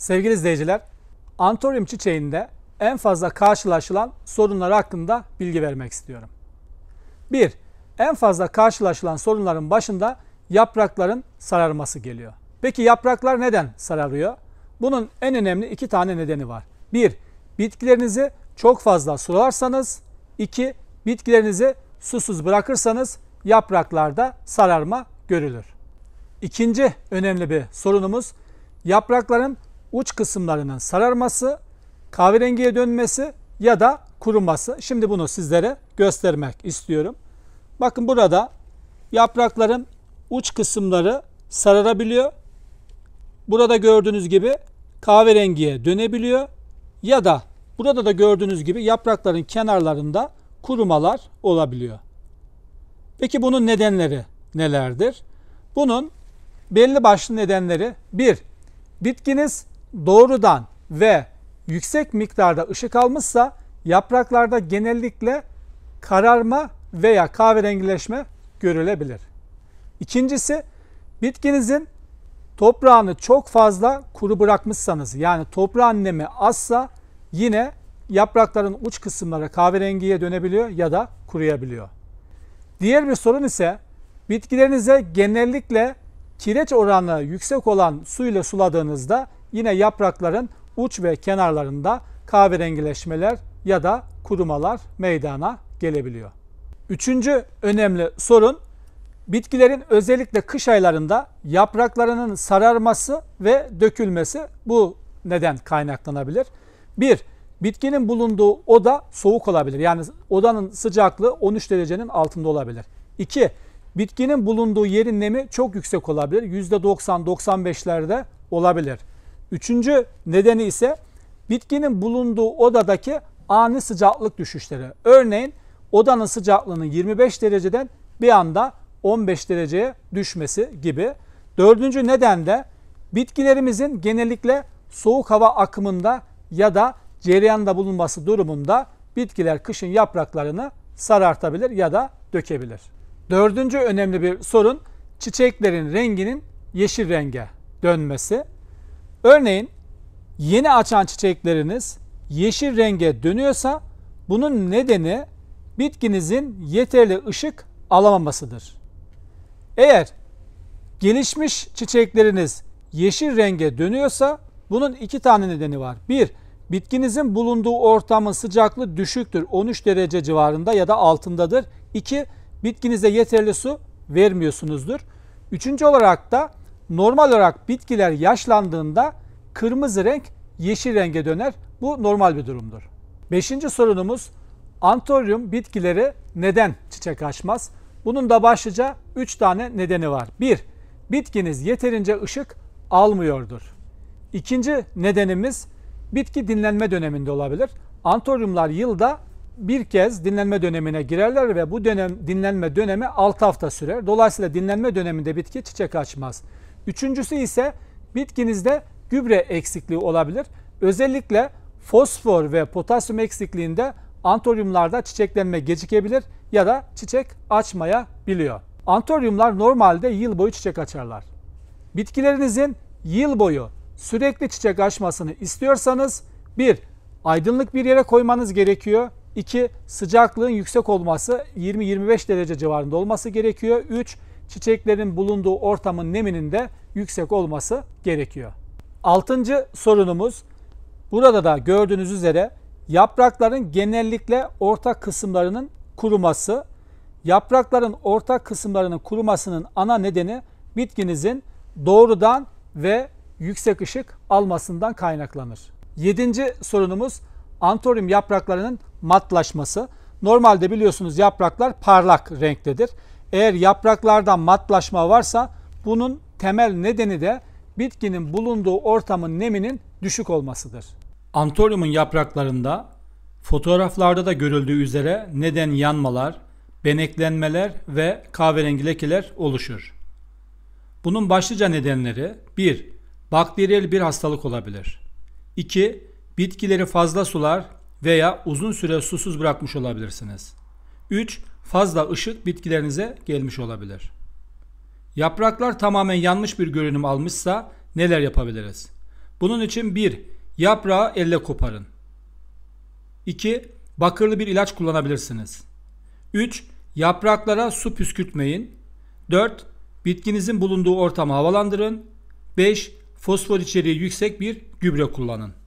Sevgili izleyiciler, antorium çiçeğinde en fazla karşılaşılan sorunlar hakkında bilgi vermek istiyorum. 1. En fazla karşılaşılan sorunların başında yaprakların sararması geliyor. Peki yapraklar neden sararıyor? Bunun en önemli iki tane nedeni var. 1. Bitkilerinizi çok fazla sularsanız. 2. Bitkilerinizi susuz bırakırsanız yapraklarda sararma görülür. İkinci önemli bir sorunumuz yaprakların uç kısımlarının sararması, kahverengiye dönmesi ya da kuruması. Şimdi bunu sizlere göstermek istiyorum. Bakın burada yaprakların uç kısımları sararabiliyor. Burada gördüğünüz gibi kahverengiye dönebiliyor ya da burada da gördüğünüz gibi yaprakların kenarlarında kurumalar olabiliyor. Peki bunun nedenleri nelerdir? Bunun belli başlı nedenleri 1. Bitkiniz doğrudan ve yüksek miktarda ışık almışsa yapraklarda genellikle kararma veya kahverengileşme görülebilir. İkincisi bitkinizin toprağını çok fazla kuru bırakmışsanız yani toprağın nemi azsa yine yaprakların uç kısımları kahverengiye dönebiliyor ya da kuruyabiliyor. Diğer bir sorun ise bitkilerinize genellikle kireç oranı yüksek olan suyla suladığınızda Yine yaprakların uç ve kenarlarında kahverengileşmeler ya da kurumalar meydana gelebiliyor. Üçüncü önemli sorun bitkilerin özellikle kış aylarında yapraklarının sararması ve dökülmesi bu neden kaynaklanabilir. Bir, bitkinin bulunduğu oda soğuk olabilir. Yani odanın sıcaklığı 13 derecenin altında olabilir. İki, bitkinin bulunduğu yerin nemi çok yüksek olabilir. %90-95'lerde olabilir. Üçüncü nedeni ise bitkinin bulunduğu odadaki ani sıcaklık düşüşleri. Örneğin odanın sıcaklığının 25 dereceden bir anda 15 dereceye düşmesi gibi. Dördüncü neden de bitkilerimizin genellikle soğuk hava akımında ya da cereyanda bulunması durumunda bitkiler kışın yapraklarını sarartabilir ya da dökebilir. Dördüncü önemli bir sorun çiçeklerin renginin yeşil renge dönmesi. Örneğin yeni açan çiçekleriniz yeşil renge dönüyorsa bunun nedeni bitkinizin yeterli ışık alamamasıdır. Eğer gelişmiş çiçekleriniz yeşil renge dönüyorsa bunun iki tane nedeni var. Bir, bitkinizin bulunduğu ortamın sıcaklığı düşüktür. 13 derece civarında ya da altındadır. İki, bitkinize yeterli su vermiyorsunuzdur. Üçüncü olarak da Normal olarak bitkiler yaşlandığında kırmızı renk yeşil renge döner. Bu normal bir durumdur. Beşinci sorunumuz antorium bitkileri neden çiçek açmaz? Bunun da başlıca 3 tane nedeni var. 1. Bitkiniz yeterince ışık almıyordur. İkinci nedenimiz bitki dinlenme döneminde olabilir. Antoriumlar yılda bir kez dinlenme dönemine girerler ve bu dönem dinlenme dönemi 6 hafta sürer. Dolayısıyla dinlenme döneminde bitki çiçek açmaz. Üçüncüsü ise bitkinizde gübre eksikliği olabilir. Özellikle fosfor ve potasyum eksikliğinde antoryumlarda çiçeklenme gecikebilir ya da çiçek açmayabiliyor. Antoryumlar normalde yıl boyu çiçek açarlar. Bitkilerinizin yıl boyu sürekli çiçek açmasını istiyorsanız 1. Aydınlık bir yere koymanız gerekiyor. 2. Sıcaklığın yüksek olması 20-25 derece civarında olması gerekiyor. 3 çiçeklerin bulunduğu ortamın neminin de yüksek olması gerekiyor. Altıncı sorunumuz burada da gördüğünüz üzere yaprakların genellikle orta kısımlarının kuruması. Yaprakların orta kısımlarının kurumasının ana nedeni bitkinizin doğrudan ve yüksek ışık almasından kaynaklanır. Yedinci sorunumuz antorium yapraklarının matlaşması. Normalde biliyorsunuz yapraklar parlak renktedir. Eğer yapraklardan matlaşma varsa bunun temel nedeni de bitkinin bulunduğu ortamın neminin düşük olmasıdır. Antoriumun yapraklarında fotoğraflarda da görüldüğü üzere neden yanmalar, beneklenmeler ve kahverengi lekeler oluşur. Bunun başlıca nedenleri 1. Bakteriyel bir hastalık olabilir. 2. Bitkileri fazla sular veya uzun süre susuz bırakmış olabilirsiniz. 3. Fazla ışık bitkilerinize gelmiş olabilir. Yapraklar tamamen yanmış bir görünüm almışsa neler yapabiliriz? Bunun için 1. Yaprağı elle koparın. 2. Bakırlı bir ilaç kullanabilirsiniz. 3. Yapraklara su püskürtmeyin. 4. Bitkinizin bulunduğu ortamı havalandırın. 5. Fosfor içeriği yüksek bir gübre kullanın.